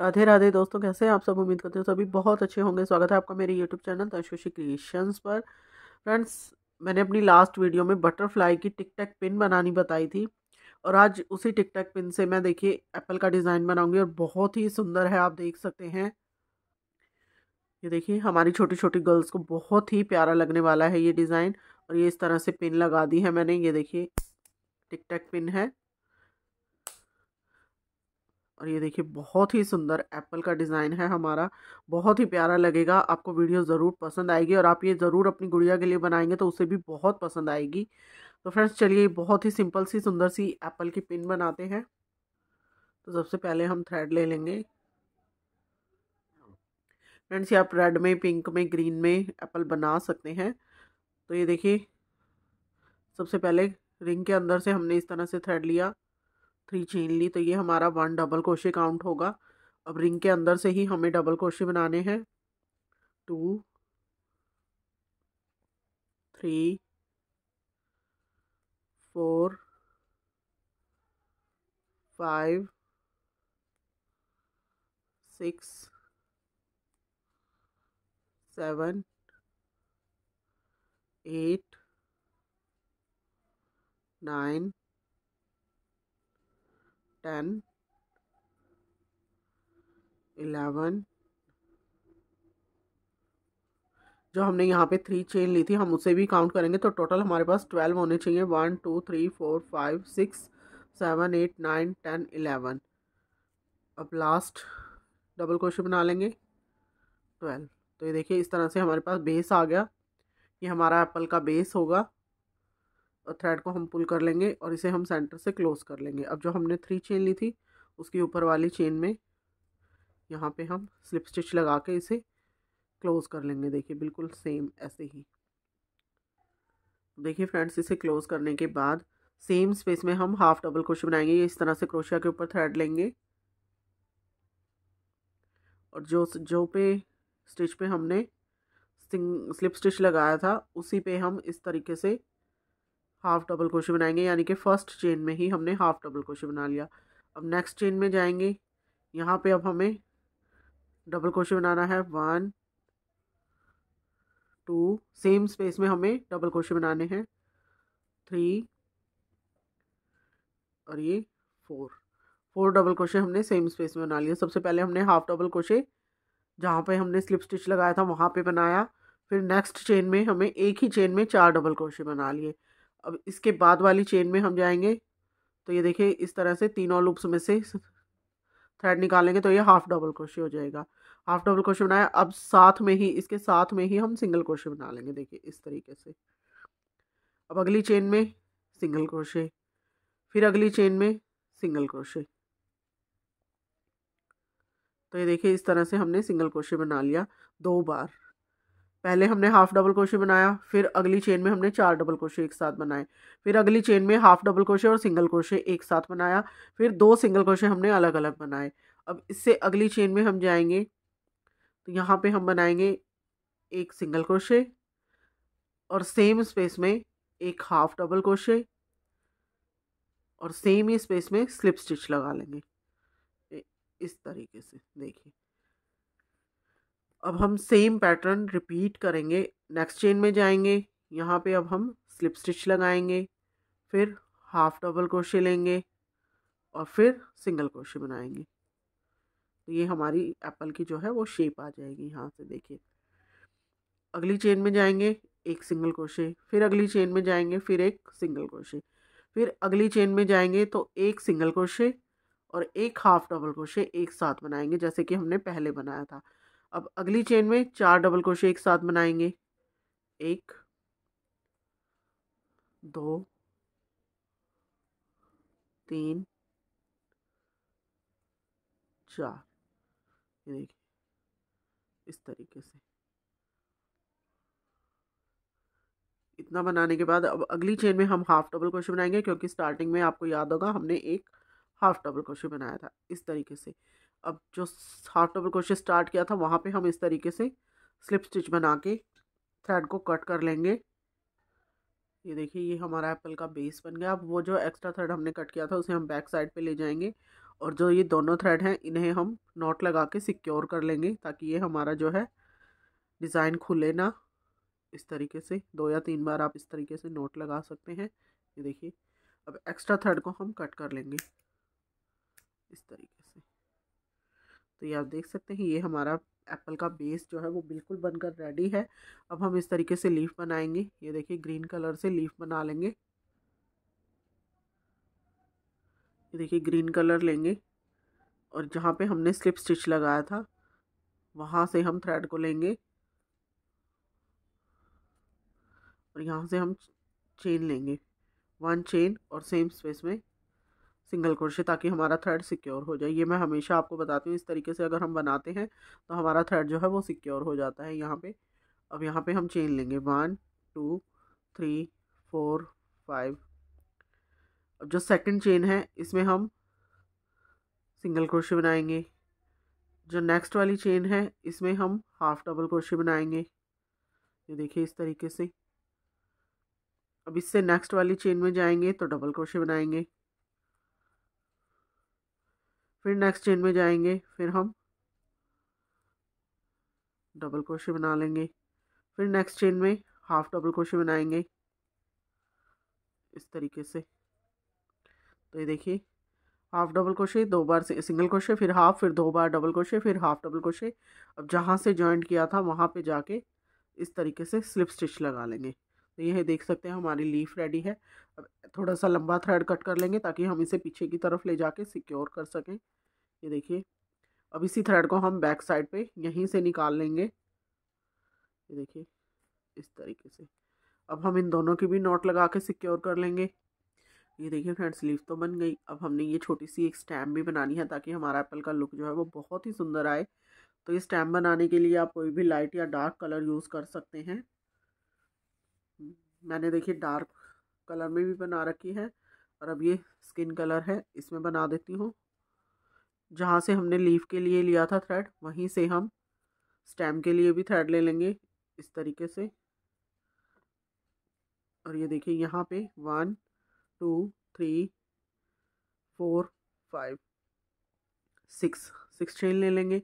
राधे राधे दोस्तों कैसे आप सब उम्मीद करते हो सभी बहुत अच्छे होंगे स्वागत है आपका मेरे यूट्यूब चैनल तशोशी क्रिएशंस पर फ्रेंड्स मैंने अपनी लास्ट वीडियो में बटरफ्लाई की टिक टैक पिन बनानी बताई थी और आज उसी टिक टैक पिन से मैं देखिए एप्पल का डिज़ाइन बनाऊंगी और बहुत ही सुंदर है आप देख सकते हैं ये देखिए हमारी छोटी छोटी गर्ल्स को बहुत ही प्यारा लगने वाला है ये डिज़ाइन और ये इस तरह से पिन लगा दी है मैंने ये देखिए टिक टैक पिन है और ये देखिए बहुत ही सुंदर एप्पल का डिज़ाइन है हमारा बहुत ही प्यारा लगेगा आपको वीडियो ज़रूर पसंद आएगी और आप ये ज़रूर अपनी गुड़िया के लिए बनाएंगे तो उसे भी बहुत पसंद आएगी तो फ्रेंड्स चलिए बहुत ही सिंपल सी सुंदर सी एप्पल की पिन बनाते हैं तो सबसे पहले हम थ्रेड ले लेंगे फ्रेंड्स ये आप रेड में पिंक में ग्रीन में एप्पल बना सकते हैं तो ये देखिए सबसे पहले रिंग के अंदर से हमने इस तरह से थ्रेड लिया थ्री चेन ली तो ये हमारा वन डबल क्रोशे काउंट होगा अब रिंग के अंदर से ही हमें डबल क्रोशे बनाने हैं two three four five six seven eight nine ten eleven जो हमने यहाँ पे थ्री चेन ली थी हम उसे भी काउंट करेंगे तो टोटल हमारे पास ट्वेल्व होने चाहिए one two three four five six seven eight nine ten eleven अब लास्ट डबल क्वेश्चन बना लेंगे ट्वेल्व तो ये देखिए इस तरह से हमारे पास बेस आ गया ये हमारा एप्पल का बेस होगा थ्रेड को हम पुल कर लेंगे और इसे हम सेंटर से क्लोज़ कर लेंगे अब जो हमने थ्री चेन ली थी उसकी ऊपर वाली चेन में यहाँ पे हम स्लिप स्टिच लगा के इसे क्लोज़ कर लेंगे देखिए बिल्कुल सेम ऐसे ही देखिए फ्रेंड्स इसे क्लोज़ करने के बाद सेम स्पेस में हम हाफ डबल क्रोशिया बनाएंगे ये इस तरह से क्रोशिया के ऊपर थ्रेड लेंगे और जो जो पे स्टिच पे हमने स्लिप स्टिच लगाया था उसी पे हम इस तरीके से हाफ डबल क्रोशे बनाएंगे यानी कि फर्स्ट चेन में ही हमने हाफ डबल क्रोशे बना लिया अब नेक्स्ट चेन में जाएंगे यहाँ पे अब हमें डबल क्रोशे बनाना है वन टू सेम स्पेस में हमें डबल क्रोशे बनाने हैं थ्री और ये फोर फोर डबल क्रोशे हमने सेम स्पेस में बना लिया सबसे पहले हमने हाफ डबल क्रोशे जहाँ पे हमने स्लिप स्टिच लगाया था वहाँ पे बनाया फिर नेक्स्ट चेन में हमें एक ही चेन में चार डबल क्रोशे बना लिए अब इसके बाद वाली चेन में हम जाएंगे तो ये देखिए इस तरह से तीनों लूप्स में से थ्रेड निकालेंगे तो ये हाफ डबल क्रोशे हो जाएगा हाफ डबल क्रोशे बनाया अब साथ में ही इसके साथ में ही हम सिंगल क्रोशे बना लेंगे देखिए इस तरीके से अब अगली चेन में सिंगल क्रोशे फिर अगली चेन में सिंगल क्रोशे तो ये देखिए इस तरह से हमने सिंगल क्रोशे बना लिया दो बार पहले हमने हाफ डबल क्रोशे बनाया फिर अगली चेन में हमने चार डबल क्रोशे एक साथ बनाए फिर अगली चेन में हाफ डबल क्रोशे और सिंगल क्रोशे एक साथ बनाया फिर दो सिंगल क्रोशे हमने अलग अलग बनाए अब इससे अगली चेन में हम जाएंगे तो यहाँ पे हम बनाएंगे एक सिंगल क्रोशे और सेम स्पेस में एक हाफ डबल क्रोशे और सेम ही स्पेस में स्लिप स्टिच लगा लेंगे इस तरीके से देखिए अब हम सेम पैटर्न रिपीट करेंगे नेक्स्ट चेन में जाएंगे यहाँ पे अब हम स्लिप स्टिच लगाएंगे फिर हाफ डबल क्रोशे लेंगे और फिर सिंगल क्रोशे बनाएंगे तो ये हमारी एप्पल की जो है वो शेप आ जाएगी यहाँ से देखिए अगली चेन में जाएंगे एक सिंगल क्रोशे फिर अगली चेन में जाएंगे फिर एक सिंगल क्रोशे फिर अगली चेन में जाएंगे तो एक सिंगल क्रोशे और एक हाफ डबल क्रोशे एक साथ बनाएंगे जैसे कि हमने पहले बनाया था अब अगली चेन में चार डबल क्रोशे एक साथ बनाएंगे एक दो तीन चार ये देखिए इस तरीके से इतना बनाने के बाद अब अगली चेन में हम हाफ डबल क्रोशे बनाएंगे क्योंकि स्टार्टिंग में आपको याद होगा हमने एक हाफ डबल क्रोशे बनाया था इस तरीके से अब जो हाफ डबल क्रोशिया स्टार्ट किया था वहाँ पे हम इस तरीके से स्लिप स्टिच बना के थ्रेड को कट कर लेंगे ये देखिए ये हमारा एप्पल का बेस बन गया अब वो जो एक्स्ट्रा थ्रेड हमने कट किया था उसे हम बैक साइड पे ले जाएंगे और जो ये दोनों थ्रेड हैं इन्हें हम नॉट लगा के सिक्योर कर लेंगे ताकि ये हमारा जो है डिज़ाइन खुले ना इस तरीके से दो या तीन बार आप इस तरीके से नोट लगा सकते हैं ये देखिए अब एक्स्ट्रा थ्रेड को हम कट कर लेंगे इस तरीके तो ये आप देख सकते हैं ये हमारा एप्पल का बेस जो है वो बिल्कुल बनकर रेडी है अब हम इस तरीके से लीफ बनाएंगे ये देखिए ग्रीन कलर से लीफ बना लेंगे ये देखिए ग्रीन कलर लेंगे और जहाँ पे हमने स्लिप स्टिच लगाया था वहाँ से हम थ्रेड को लेंगे और यहाँ से हम चेन लेंगे वन चेन और सेम स्पेस में सिंगल क्रोशे ताकि हमारा थ्रेड सिक्योर हो जाए ये मैं हमेशा आपको बताती हूँ इस तरीके से अगर हम बनाते हैं तो हमारा थ्रेड जो है वो सिक्योर हो जाता है यहाँ पे अब यहाँ पे हम चेन लेंगे one two three four five अब जो सेकंड चेन है इसमें हम सिंगल क्रोशे बनाएंगे जो नेक्स्ट वाली चेन है इसमें हम हाफ डबल क्रोशे बनाएंगे ये देखिए इस तरीके से अब इससे नेक्स्ट वाली चेन में जाएंगे तो डबल क्रोशे बनाएंगे फिर नेक्स्ट चेन में जाएंगे फिर हम डबल क्रोशे बना लेंगे फिर नेक्स्ट चेन में हाफ डबल क्रोशे बनाएंगे इस तरीके से तो ये देखिए हाफ डबल क्रोशे दो बार से सिंगल क्रोशे फिर हाफ फिर दो बार डबल क्रोशे फिर हाफ डबल क्रोशे अब जहाँ से जॉइंट किया था वहाँ पे जाके इस तरीके से स्लिप स्टिच लगा लेंगे तो यह देख सकते हैं हमारी लीफ रेडी है अब थोड़ा सा लंबा थ्रेड कट कर लेंगे ताकि हम इसे पीछे की तरफ ले जाके सिक्योर कर सकें ये देखिए अब इसी थ्रेड को हम बैक साइड पे यहीं से निकाल लेंगे ये देखिए इस तरीके से अब हम इन दोनों की भी नोट लगा के सिक्योर कर लेंगे ये देखिए फ्रेंड्स लीफ तो बन गई अब हमने ये छोटी सी एक स्टैम्प भी बनानी है ताकि हमारा एप्पल का लुक जो है वो बहुत ही सुंदर आए तो ये स्टैम्प बनाने के लिए आप कोई भी लाइट या डार्क कलर यूज़ कर सकते हैं मैंने देखिए डार्क कलर में भी बना रखी है और अब ये स्किन कलर है इसमें बना देती हूँ जहाँ से हमने लीफ के लिए लिया था थ्रेड वहीं से हम स्टेम के लिए भी थ्रेड ले लेंगे इस तरीके से और ये देखिए यहाँ पे one two three four five six six chain ले लेंगे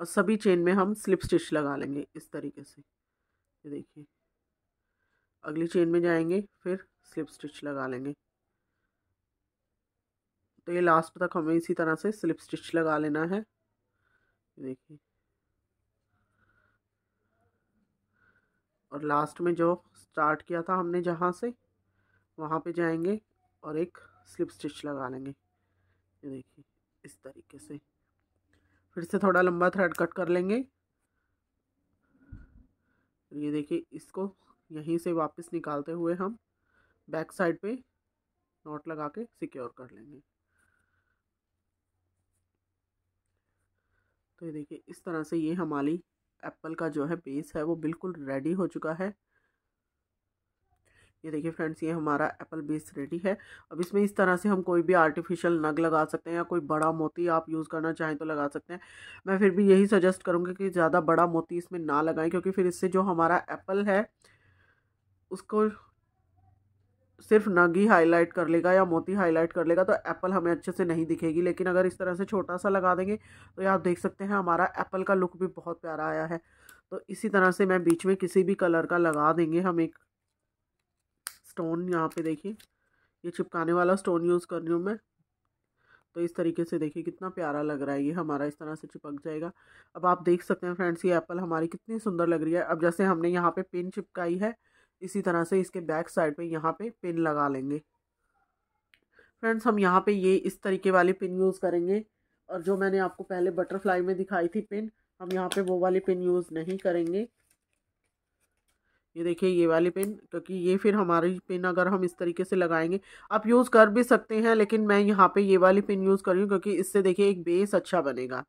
और सभी चेन में हम स्लिप स्टिच लगा लेंगे इस तरीके से ये देखिए अगली चेन में जाएंगे फिर स्लिप स्टिच लगा लेंगे तो ये लास्ट तक हमें इसी तरह से स्लिप स्टिच लगा लेना है देखिए और लास्ट में जो स्टार्ट किया था हमने जहाँ से वहाँ पे जाएंगे और एक स्लिप स्टिच लगा लेंगे ये देखिए इस तरीके से फिर से थोड़ा लंबा थ्रेड कट कर लेंगे ये देखिए इसको यहीं से वापस निकालते हुए हम बैक साइड पे नॉट लगा के सिक्योर कर लेंगे तो ये देखिए इस तरह से ये हमारी एप्पल का जो है बेस है वो बिल्कुल रेडी हो चुका है ये देखिए फ्रेंड्स ये हमारा एप्पल बेस रेडी है अब इसमें इस तरह से हम कोई भी आर्टिफिशियल नग लगा सकते हैं या कोई बड़ा मोती आप यूज़ करना चाहें तो लगा सकते हैं मैं फिर भी यही सजेस्ट करूँगी कि ज़्यादा बड़ा मोती इसमें ना लगाएं क्योंकि फिर इससे जो हमारा एप्पल है उसको सिर्फ नगी हाईलाइट कर लेगा या मोती हाईलाइट कर लेगा तो एप्पल हमें अच्छे से नहीं दिखेगी लेकिन अगर इस तरह से छोटा सा लगा देंगे तो ये आप देख सकते हैं हमारा एप्पल का लुक भी बहुत प्यारा आया है तो इसी तरह से मैं बीच में किसी भी कलर का लगा देंगे हम एक स्टोन यहाँ पे देखिए ये चिपकाने वाला स्टोन यूज़ कर रही हूँ मैं तो इस तरीके से देखिए कितना प्यारा लग रहा है ये हमारा इस तरह से चिपक जाएगा अब आप देख सकते हैं फ्रेंड्स ये एप्पल हमारी कितनी सुंदर लग रही है अब जैसे हमने यहाँ पे पिन चिपकाई है इसी तरह से इसके बैक साइड पे यहाँ पे पिन लगा लेंगे फ्रेंड्स हम यहाँ पे ये इस तरीके वाली पिन यूज़ करेंगे और जो मैंने आपको पहले बटरफ्लाई में दिखाई थी पिन हम यहाँ पे वो वाली पिन यूज़ नहीं करेंगे ये देखिए ये वाली पिन क्योंकि ये फिर हमारी पिन अगर हम इस तरीके से लगाएंगे आप यूज़ कर भी सकते हैं लेकिन मैं यहाँ पे ये वाली पिन यूज़ कर रही हूँ क्योंकि इससे देखिए एक बेस अच्छा बनेगा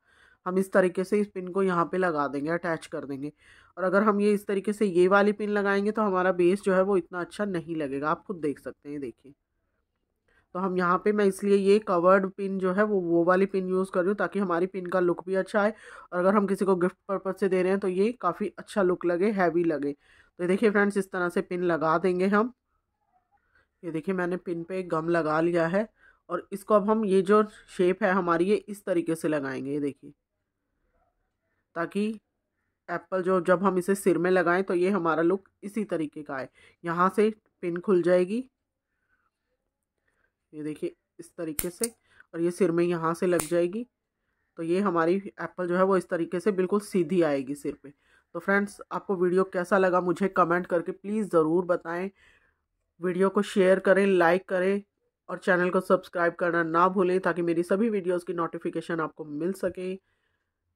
हम इस तरीके से इस पिन को यहाँ पे लगा देंगे अटैच कर देंगे और अगर हम ये इस तरीके से ये वाली पिन लगाएंगे तो हमारा बेस जो है वो इतना अच्छा नहीं लगेगा आप खुद देख सकते हैं देखिए तो हम यहाँ पे मैं इसलिए ये कवर्ड पिन जो है वो वो वाली पिन यूज़ कर रही हूँ ताकि हमारी पिन का लुक भी अच्छा आए और अगर हम किसी को गिफ्ट पर्पज से दे रहे हैं तो ये काफ़ी अच्छा लुक लगे हैवी लगे तो देखिए फ्रेंड्स इस तरह से पिन लगा देंगे हम ये देखिए मैंने पिन पर गम लगा लिया है और इसको अब हम ये जो शेप है हमारी ये इस तरीके से लगाएंगे ये देखिए ताकि एप्पल जो जब हम इसे सिर में लगाएं तो ये हमारा लुक इसी तरीके का आए यहाँ से पिन खुल जाएगी ये देखिए इस तरीके से और ये सिर में यहाँ से लग जाएगी तो ये हमारी एप्पल जो है वो इस तरीके से बिल्कुल सीधी आएगी सिर पे तो फ्रेंड्स आपको वीडियो कैसा लगा मुझे कमेंट करके प्लीज़ ज़रूर बताएं वीडियो को शेयर करें लाइक करें और चैनल को सब्सक्राइब करना ना भूलें ताकि मेरी सभी वीडियोज़ की नोटिफिकेशन आपको मिल सके